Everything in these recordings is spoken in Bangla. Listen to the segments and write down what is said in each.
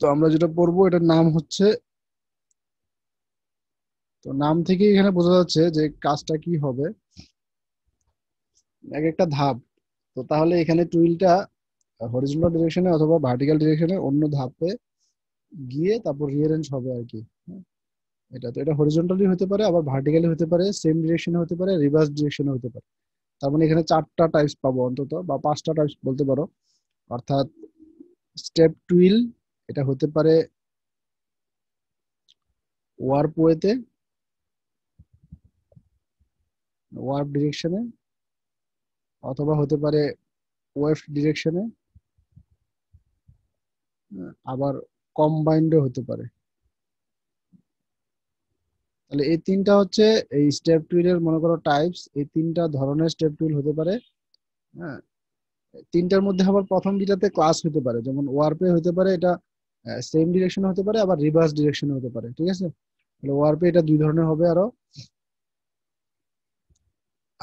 তো আমরা যেটা পড়বো এটার নাম হচ্ছে তো নাম থেকে এখানে বোঝা যাচ্ছে যে কাজটা কি হবে এক একটা ধাপ তো তাহলে এখানে টুইলটা হরিজন্টাল ডিরেকশনে অথবা ভার্টিক্যাল ডিরেকশনে অন্য ধাপে গিয়ে তারপর রিয়ারেঞ্জ হবে আর কি এটা তো এটা হরিজন্টালি হতে পারে আবার ভার্টিক্যালি হতে পারে সেম ডিরেকশনে হতে পারে রিভার্স ডিরেকশনে হতে পারে তার মানে এখানে চারটা টাইপস পাবো অন্তত বা পাঁচটা টাইপস বলতে পারো অর্থাৎ স্টেপ টুইল এটা হতে পারে ওয়ার্প ওয়েতে ওয়ার্প ডিরেকশনে অথবা হতে পারে ওয়েফ ডিরেকশনে আবার কম্বাইন্ডও হতে পারে তাহলে এই তিনটা হচ্ছে এই স্টেপ এর মনে করো টাইপস এই তিনটা ধরনের স্টেপ টুইল হতে পারে হ্যাঁ তিনটার মধ্যে আবার প্রথম যেটাতে ক্লাস হতে পারে যেমন ওয়ার্পে হতে পারে এটা সেম ডিরেকশন হতে পারে আবার রিভার্স ডিরেকশন হতে পারে ঠিক আছে তাহলে ওয়ারপে এটা দুই ধরনের হবে আরো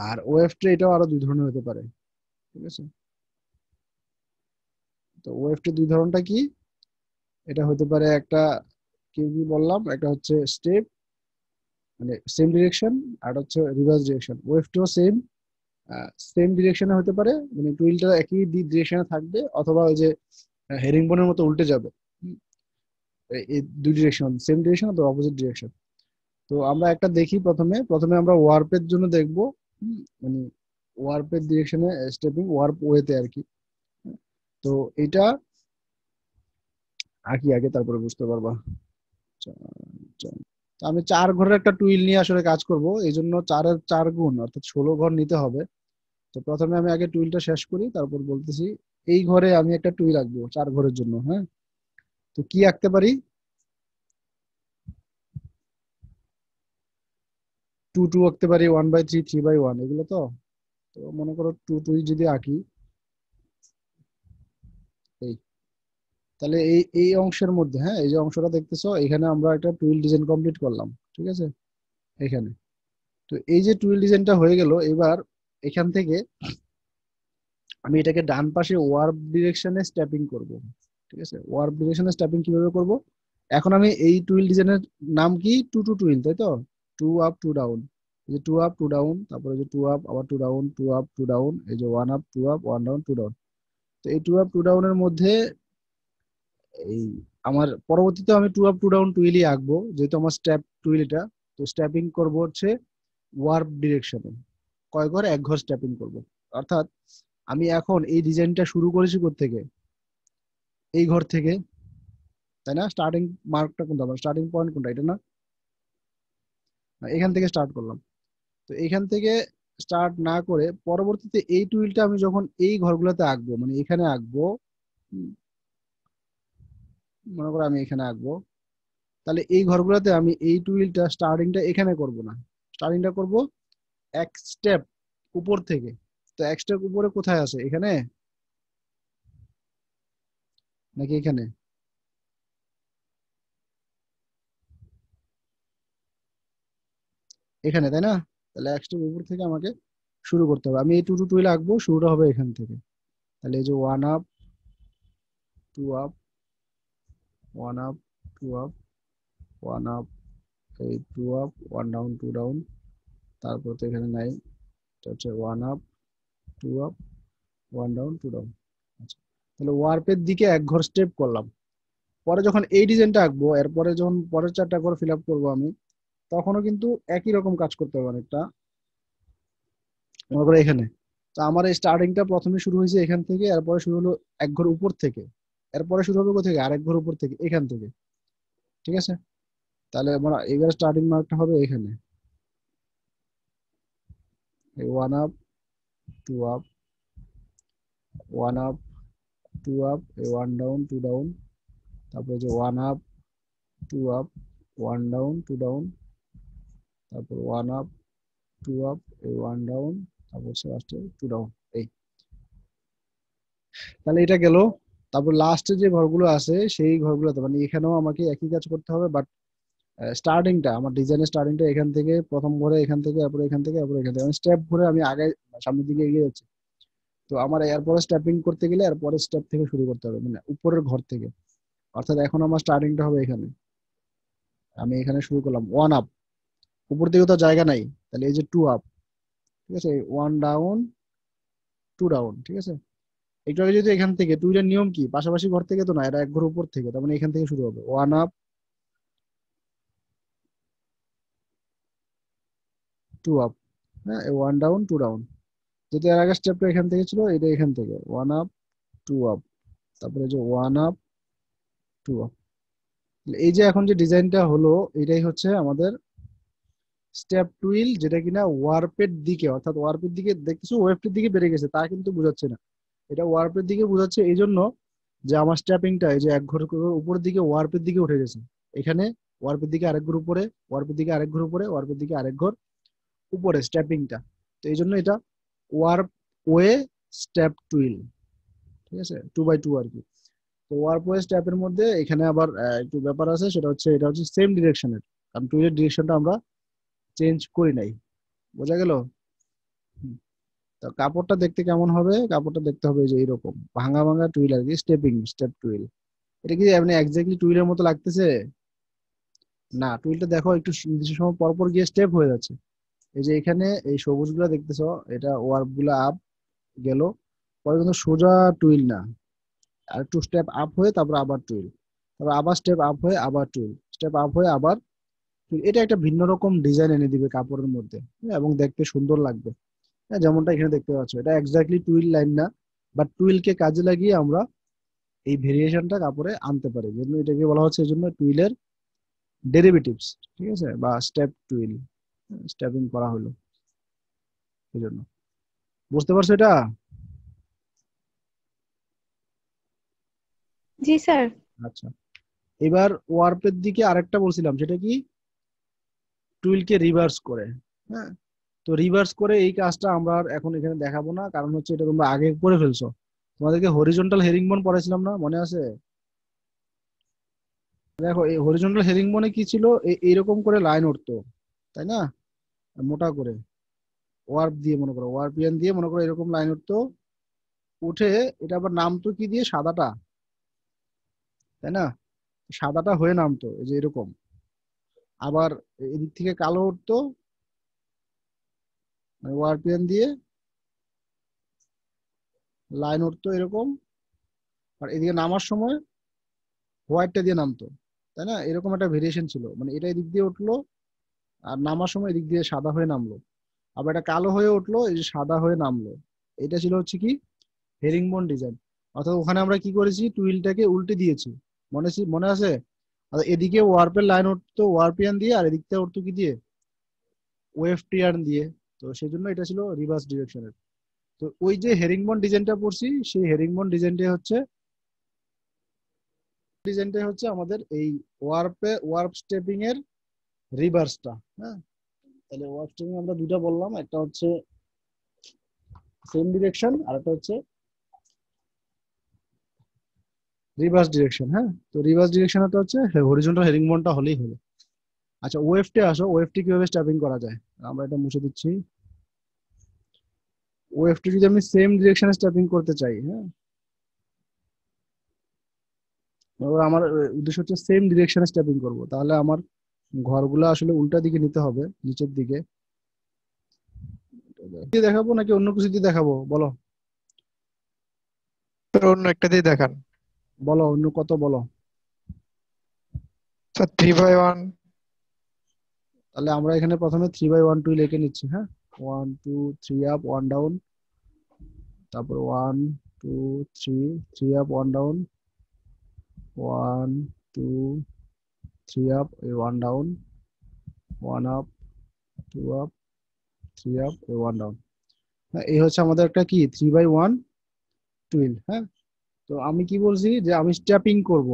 আর ওয়েভ ট্রে এটাও আরো দুই ধরনের হতে পারে ঠিক আছে তো ওয়েভ ট্রে দুই ধরনটা কি এটা হতে পারে একটা কি কি বললাম একটা হচ্ছে স্টেপ মানে সেম ডিরেকশন আর হচ্ছে রিভার্স ডিরেকশন ওয়েভ ট্রেও সেম সেম ডিরেকশনে হতে পারে মানে টুইলটা একই ডিরেকশনে থাকবে অথবা ওই যে হেরিংবোনের মতো উল্টে যাবে দুই ডিরেকশন সেম ডিরেকশন অথবা অপোজিট ডিরেকশন তো আমরা একটা দেখি প্রথমে প্রথমে আমরা ওয়ারপের জন্য দেখব মানে ওয়ারপের ডিরেকশনে স্টেপিং ওয়ার্প ওয়েতে আর কি তো এটা আঁকি আগে তারপরে বুঝতে পারবা আমি চার ঘরের একটা টুইল নিয়ে আসলে কাজ করব এই জন্য চারের চার গুণ অর্থাৎ ষোলো ঘর নিতে হবে তো প্রথমে আমি আগে টুইলটা শেষ করি তারপর বলতেছি এই ঘরে আমি একটা টুইল আঁকবো চার ঘরের জন্য হ্যাঁ তো কি আঁকতে পারি টু টু আঁকতে পারি one by three three by one এগুলো তো তো মনে করো টু টুই যদি আঁকি এই তাহলে এই এই অংশের মধ্যে হ্যাঁ এই যে অংশটা দেখতেছো এখানে আমরা একটা টুইল ডিজাইন কমপ্লিট করলাম ঠিক আছে এখানে তো এই যে টুইল ডিজাইনটা হয়ে গেল এবার এখান থেকে আমি এটাকে ডান পাশে ওয়ার্প ডিরেকশনে স্ট্যাপিং করব ঠিক আছে ওয়ার্প ডিরেকশনে স্ট্যাপিং কিভাবে করব এখন আমি এই টুইল ডিজাইনের নাম কি টু টু টুইল তাই তো টু আপ টু ডাউন এই যে টু আপ টু ডাউন তারপরে যে টু আপ আবার two down two up two down এই যে one up two up one down two down তো এই টু আপ টু ডাউনের মধ্যে এই আমার পরবর্তীতে আমি টু আপ টু ডাউন টুইলই আঁকবো যেহেতু আমার স্ট্যাপ টুইল এটা তো স্ট্যাপিং করব হচ্ছে ওয়ার্প ডিরেকশনে কয় ঘর এক ঘর স্ট্যাপিং করব অর্থাৎ আমি এখন এই ডিজাইনটা শুরু করেছি কোথেকে এই ঘর থেকে তাই না স্টার্টিং মার্কটা কোনটা আমার স্টার্টিং পয়েন্ট কোনটা এটা না এখান থেকে স্টার্ট করলাম তো এখান থেকে স্টার্ট না করে পরবর্তীতে এই টুইলটা আমি যখন এই ঘরগুলোতে আঁকবো মানে এখানে আঁকবো মনে করো আমি এখানে আঁকবো তাহলে এই ঘরগুলোতে আমি এই টুইলটা স্টার্টিংটা এখানে করব না স্টার্টিংটা করব এক স্টেপ উপর থেকে তো এক স্টেপ উপরে কোথায় আছে এখানে নাকি এখানে এখানে তাই না তাহলে এক স্টেপ উপর থেকে আমাকে শুরু করতে হবে আমি এই টু টু টুয়েলভ লাগবো শুরুটা হবে এখান থেকে তাহলে এই যে one up two up one up two up one up এই two up one down two down তারপর তো এখানে নাই এটা হচ্ছে one up two up one down two down আচ্ছা তাহলে ওয়ার্পের দিকে এক ঘর স্টেপ করলাম পরে যখন এই ডিজাইনটা আঁকবো এরপরে যখন পরের চারটা ঘর ফিল আপ করবো আমি তখনও কিন্তু একই রকম কাজ করতে হবে অনেকটা মনে এখানে তো আমার এই স্টার্টিংটা প্রথমে শুরু হয়েছে এখান থেকে এরপরে শুরু হলো এক ঘর উপর থেকে এরপরে শুরু হবে কোথেকে আরেক ঘর উপর থেকে এখান থেকে ঠিক আছে তাহলে আমার এবার স্টার্টিং মার্কটা হবে এখানে one up two up one up two up one down two down তারপরে যে one up two up one down two down তারপর one up two up one down তারপর সে লাস্টে টু ডাউন এই তাহলে এটা গেল তারপর লাস্টে যে ঘরগুলো আছে সেই ঘরগুলোতে মানে এখানেও আমাকে একই কাজ করতে হবে বাট স্টার্টিংটা আমার ডিজাইনের স্টার্টিংটা এখান থেকে প্রথম ঘরে এখান থেকে তারপরে এখান থেকে তারপরে এখান থেকে স্টেপ মানে ঘুরে আমি আগে সামনের দিকে এগিয়ে যাচ্ছি তো আমার এরপরে স্ট্যাপিং করতে গেলে এরপরে স্ট্যাপ থেকে শুরু করতে হবে মানে উপরের ঘর থেকে অর্থাৎ এখন আমার স্টার্টিংটা হবে এখানে আমি এখানে শুরু করলাম ওয়ান আপ উপর থেকে তো জায়গা নাই তাহলে এই যে টু আপ ঠিক আছে ওয়ান ডাউন টু ডাউন ঠিক আছে একটু আগে যদি এখান থেকে টুইটার নিয়ম কি পাশাপাশি ঘর থেকে তো না এটা এক ঘর উপর থেকে তার মানে এখান থেকে শুরু হবে ওয়ান আপ টু আপ হ্যাঁ ওয়ান ডাউন টু ডাউন যেটা এর আগে স্টেপটা এখান থেকে ছিল এটা এখান থেকে ওয়ান আপ টু আপ তারপরে যে ওয়ান আপ টু আপ এই যে এখন যে ডিজাইনটা হলো এটাই হচ্ছে আমাদের স্টেপ টুইল যেটা কিনা ওয়ার্পের দিকে অর্থাৎ ওয়ার্পের দিকে দেখছো ওয়েবটির দিকে বেড়ে গেছে তা কিন্তু বোঝাচ্ছে না এটা ওয়ার্পের দিকে বোঝাচ্ছে এই জন্য যে আমার স্ট্যাপিংটা এই যে এক ঘর উপরের দিকে ওয়ার্পের দিকে উঠে গেছে এখানে ওয়ার্পের দিকে আরেক ঘর উপরে ওয়ার্পের দিকে আরেক ঘর উপরে ওয়ার্পের দিকে আরেক ঘর উপরে স্ট্যাপিংটা তো এই জন্য এটা ওয়ার্প ওয়ে স্ট্যাপ টুইল ঠিক আছে টু বাই টু আর কি তো ওয়ার্প ওয়ে স্ট্যাপের মধ্যে এখানে আবার একটু ব্যাপার আছে সেটা হচ্ছে এটা হচ্ছে সেম ডিরেকশনের কারণ টুইলের ডিরেকশনটা আমরা চেঞ্জ করি নাই বোঝা গেল তো কাপড়টা দেখতে কেমন হবে কাপড়টা দেখতে হবে যে এরকম ভাঙা ভাঙা টুইল আর কি স্টেপিং স্টেপ টুইল এটা কি আপনি একজাক্টলি টুইলের মতো লাগতেছে না টুইলটা দেখো একটু নির্দিষ্ট সময় পরপর গিয়ে স্টেপ হয়ে যাচ্ছে এই যে এখানে এই সবুজ গুলা দেখতেছ এটা ওয়ার্ক গুলা আপ গেল পরে কিন্তু সোজা টুইল না আর একটু স্টেপ আপ হয়ে তারপর আবার টুইল তারপর আবার স্টেপ আপ হয়ে আবার টুইল স্টেপ আপ হয়ে আবার এটা একটা ভিন্ন রকম ডিজাইন এনে দিবে কাপড়ের মধ্যে হ্যাঁ, এবং দেখতে সুন্দর লাগবে হ্যাঁ, যেমনটা এখানে দেখতে পাচ্ছ এটা এক্স্যাক্টলি টুইল লাইন না বাট কে কাজে লাগিয়ে আমরা এই ভেরিয়েশনটা কাপড়ে আনতে পারি এটাকে বলা হচ্ছে এই জন্য টুইলের ডেরিভেটিভস ঠিক আছে বা স্টেপ টুইল স্ট্যাবিং করা হলো এই জন্য বুঝতে পারছো এটা জি স্যার আচ্ছা এবার ওয়ার্পের দিকে আরেকটা বলছিলাম সেটা কি টুইলকে রিভার্স করে হ্যাঁ তো রিভার্স করে এই কাজটা আমরা এখন এখানে দেখাবো না কারণ হচ্ছে এটা তোমরা আগে করে ফেলছো তোমাদেরকে হরিজন্টাল হেরিং বোন পড়াইছিলাম না মনে আছে দেখো এই হরিজন্টাল হেরিং বোনে কি ছিল এইরকম করে লাইন উঠতো তাই না মোটা করে ওয়ার্প দিয়ে মনে করো ওয়ার্পিয়ান দিয়ে মনে করো এরকম লাইন উঠতো উঠে এটা আবার নামতো কি দিয়ে সাদাটা তাই না সাদাটা হয়ে নামতো এই যে এরকম আবার এদিক থেকে কালো উঠতো ওয়ারপিয়ান মানে দিয়ে লাইন উঠতো এরকম আর এদিকে নামার সময় হোয়াইটটা দিয়ে নামতো তাই না এরকম একটা ভেরিয়েশন ছিল মানে এটা এদিক দিয়ে উঠলো আর নামার সময় এদিক দিয়ে সাদা হয়ে নামলো আবার এটা কালো হয়ে উঠলো এই যে সাদা হয়ে নামলো এটা ছিল হচ্ছে কি হেরিংবোন ডিজাইন অর্থাৎ ওখানে আমরা কি করেছি টুইলটাকে উল্টে দিয়েছি মনে মনে আছে আর এদিকে ওয়ার্পের লাইন উঠতো ওয়ার্পিয়ান দিয়ে আর এদিকটা উঠতো কি দিয়ে ওয়েফটিয়ান দিয়ে তো সেই জন্য এটা ছিল রিভার্স ডিরেকশনের তো ওই যে হেরিংবন ডিজাইনটা পড়ছি সেই হেরিংবন ডিজাইনটা হচ্ছে ডিজাইনটা হচ্ছে আমাদের এই ওয়ার্পে ওয়ার্প স্টেপিং এর রিভার্সটা হ্যাঁ তাহলে ওয়ার্ক স্ট্রিমিং আমরা দুটো বললাম একটা হচ্ছে সেম ডিরেকশন আর একটা হচ্ছে রিভার্স ডিরেকশন হ্যাঁ তো রিভার্স ডিরেকশনটা হচ্ছে হরিজন্টাল হেরিং বনটা হলেই হবে আচ্ছা ওয়েফটে আসো ওয়েফটি কিভাবে স্ট্যাপিং করা যায় আমরা এটা মুছে দিচ্ছি ওয়েফটি যদি আমি সেম ডিরেকশনে স্ট্যাপিং করতে চাই হ্যাঁ আমার উদ্দেশ্য হচ্ছে সেম ডিরেকশনে স্ট্যাপিং করব তাহলে আমার ঘরগুলো আসলে উল্টা দিকে নিতে হবে নিচের দিকে দিয়ে দেখাবো নাকি অন্য কিছু দিয়ে দেখাবো বলো অন্য একটা দিয়ে দেখান বলো অন্য কত বলো থ্রি বাই ওয়ান তাহলে আমরা এখানে প্রথমে থ্রি বাই ওয়ান টু লিখে নিচ্ছি হ্যাঁ one two three up one down তারপর one two three three up one down one two three up, a one down, one up, two up, three up, a one down. হ্যাঁ, এই হচ্ছে আমাদের একটা কি থ্রি বাই ওয়ান টুয়েলভ হ্যাঁ তো আমি কি বলছি যে আমি স্ট্যাপিং করব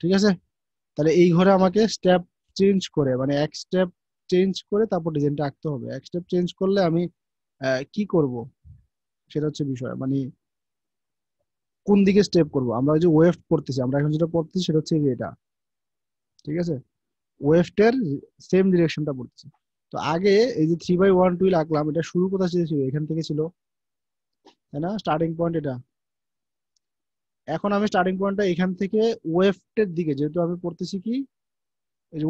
ঠিক আছে তাহলে এই ঘরে আমাকে স্ট্যাপ চেঞ্জ করে মানে এক স্টেপ চেঞ্জ করে তারপর ডিজাইনটা আঁকতে হবে এক স্টেপ চেঞ্জ করলে আমি কি করব সেটা হচ্ছে বিষয় মানে কোন দিকে স্টেপ করব আমরা যে ওয়েভ করতেছি আমরা এখন যেটা পড়তেছি সেটা হচ্ছে এটা ঠিক আছে ওয়েফটের সেম ডিরেকশনটা পড়তেছে তো আগে এই যে থ্রি বাই ওয়ান টুইল লাগলাম এটা শুরু কোথা থেকে ছিল এখান থেকে ছিল তাই না স্টার্টিং পয়েন্ট এটা এখন আমি স্টার্টিং পয়েন্টটা এখান থেকে ওয়েফটের দিকে যেহেতু আমি পড়তেছি কি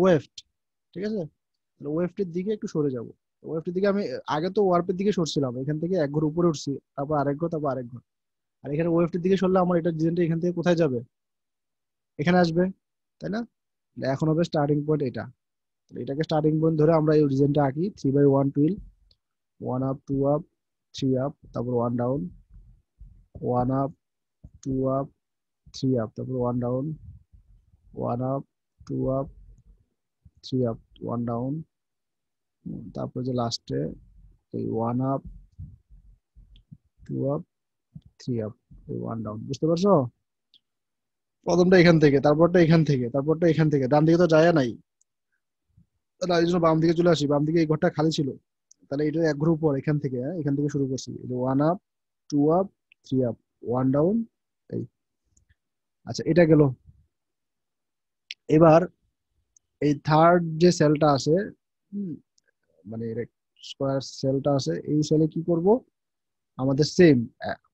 ওয়েফট ঠিক আছে তাহলে ওয়েফটের দিকে একটু সরে যাব ওয়েফটের দিকে আমি আগে তো ওয়ার্পের দিকে সরছিলাম এখান থেকে এক ঘর উপরে উঠছি তারপর আরেক ঘর তারপর আরেক ঘর আর এখানে ওয়েফটের দিকে সরলে আমার এটা ডিজাইনটা এখান থেকে কোথায় যাবে এখানে আসবে তাই না এখন হবে স্টার্টিং পয়েন্ট এটা এটাকে স্টার্টিং পয়েন্ট ধরে আমরা এই রিজনটা আঁকি three by one twill one up two up three up তারপর one down one up two up three up তারপর one down one up two up three up one down তারপর যে লাস্টে এই one up two up three up one down বুঝতে পারছো প্রথমটা এখান থেকে তারপরটা এখান থেকে তারপরটা এখান থেকে ডান দিকে তো যায় নাই তাহলে এই জন্য বাম দিকে চলে আসি বাম দিকে এই ঘরটা খালি ছিল তাহলে এটা এক গ্রুপ পর এখান থেকে হ্যাঁ, এখান থেকে শুরু করছি one up two up three up one down এই আচ্ছা এটা গেল এবার এই থার্ড যে সেলটা আছে মানে স্কোয়ার সেলটা আছে এই সেলে কি করব আমাদের সেম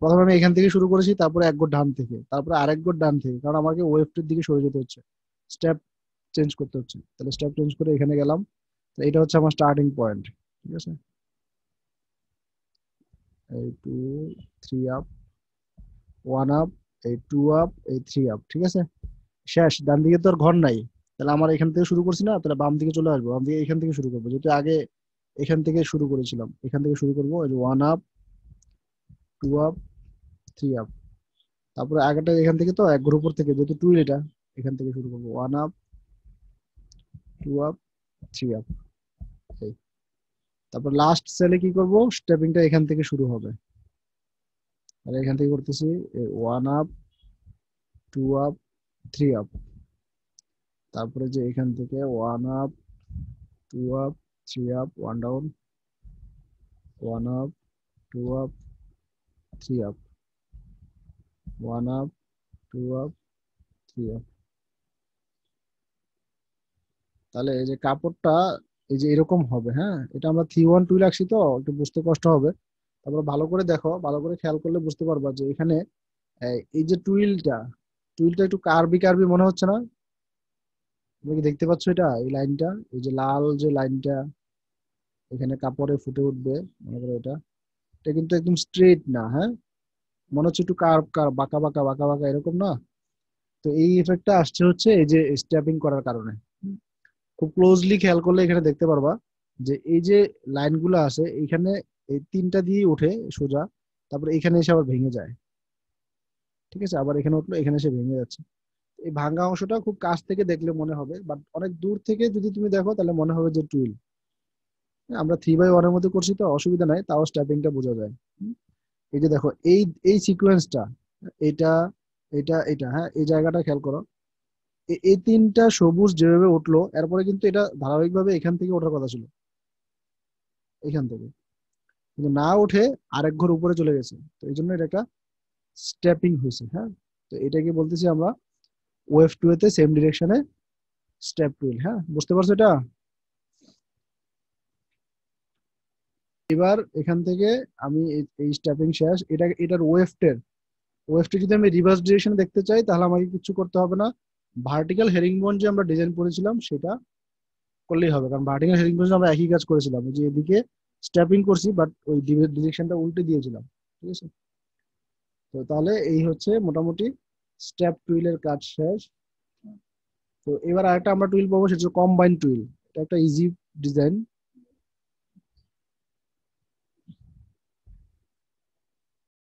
প্রথমে আমি এখান থেকে শুরু করেছি তারপরে এক গোট ডান থেকে তারপরে আরেক গোট ডান থেকে কারণ আমাকে ওয়েবটির দিকে সরে যেতে হচ্ছে স্টেপ চেঞ্জ করতে হচ্ছে তাহলে স্টেপ চেঞ্জ করে এখানে গেলাম এটা হচ্ছে আমার স্টার্টিং পয়েন্ট ঠিক আছে এই two three up one up এই টু আপ এই থ্রি আপ ঠিক আছে শেষ ডান দিকে তো আর ঘর নাই তাহলে আমার এখান থেকে শুরু করছি না তাহলে বাম দিকে চলে আসবো বাম দিকে এখান থেকে শুরু করবো যেহেতু আগে এখান থেকে শুরু করেছিলাম এখান থেকে শুরু করবো one up two up three up তারপরে আগেটা এখান থেকে তো এক গ্রুপ থেকে যেহেতু টু এটা এখান থেকে শুরু করবো one up two up three up তারপর লাস্ট সেলে কি করব স্টেপিংটা এখান থেকে শুরু হবে আর এখান থেকে করতেছি one up two up three up তারপরে যে এখান থেকে one up two up three up one down one up two up three up. One up, two up, three up. তাহলে এই যে কাপড়টা এই যে এরকম হবে হ্যাঁ এটা আমরা থ্রি ওয়ান টু রাখছি তো একটু বুঝতে কষ্ট হবে তারপর ভালো করে দেখো ভালো করে খেয়াল করলে বুঝতে পারবা যে এখানে এই যে টুইলটা টুইলটা একটু কার্বি কার্বি মনে হচ্ছে না তুমি কি দেখতে পাচ্ছ এটা এই লাইনটা এই যে লাল যে লাইনটা এখানে কাপড়ে ফুটে উঠবে মনে করো এটা এটা কিন্তু একদম স্ট্রেট না হ্যাঁ মনে হচ্ছে একটু কার্ভ কার বাঁকা বাঁকা বাঁকা বাঁকা এরকম না তো এই ইফেক্টটা আসছে হচ্ছে এই যে স্ট্যাপিং করার কারণে খুব ক্লোজলি খেয়াল করলে এখানে দেখতে পারবা যে এই যে লাইনগুলো আছে এখানে এই তিনটা দিয়ে ওঠে সোজা তারপরে এখানে এসে আবার ভেঙে যায় ঠিক আছে আবার এখানে উঠলো এখানে এসে ভেঙে যাচ্ছে এই ভাঙ্গা অংশটা খুব কাছ থেকে দেখলে মনে হবে বাট অনেক দূর থেকে যদি তুমি দেখো তাহলে মনে হবে যে টুইল হ্যাঁ, আমরা থ্রি বাই ওয়ানের মধ্যে করছি তো অসুবিধা নাই তাও স্ট্যাপিংটা বোঝা যায় এই যে দেখো এই এই সিকুয়েন্সটা এটা এটা এটা হ্যাঁ এই জায়গাটা খেয়াল করো এই তিনটা সবুজ যেভাবে উঠলো এরপরে কিন্তু এটা ধারাবাহিকভাবে এখান থেকে ওঠার কথা ছিল এখান থেকে কিন্তু না উঠে আরেক ঘর উপরে চলে গেছে তো এই জন্য এটা একটা স্টেপিং হয়েছে হ্যাঁ তো এটাকে বলতেছি আমরা ওয়েভ টু এতে সেম ডিরেকশনে স্টেপ টুয়েল হ্যাঁ বুঝতে পারছো এটা এবার এখান থেকে আমি এই স্ট্যাপিং শেষ এটা এটার ওয়েফটের ওয়েফটে যদি আমি রিভার্স ডিরেকশন দেখতে চাই তাহলে আমাকে কিছু করতে হবে না ভার্টিক্যাল বোন যে আমরা ডিজাইন করেছিলাম সেটা করলেই হবে কারণ ভার্টিক্যাল বোন আমরা একই কাজ করেছিলাম যে এদিকে স্ট্যাপিং করছি বাট ওই ডিরেকশনটা উল্টে দিয়েছিলাম ঠিক আছে তো তাহলে এই হচ্ছে মোটামুটি স্ট্যাপ টুইলের কাজ শেষ তো এবার আরেকটা আমরা টুইল পাবো সেটা কম্বাইন টুইল এটা একটা ইজি ডিজাইন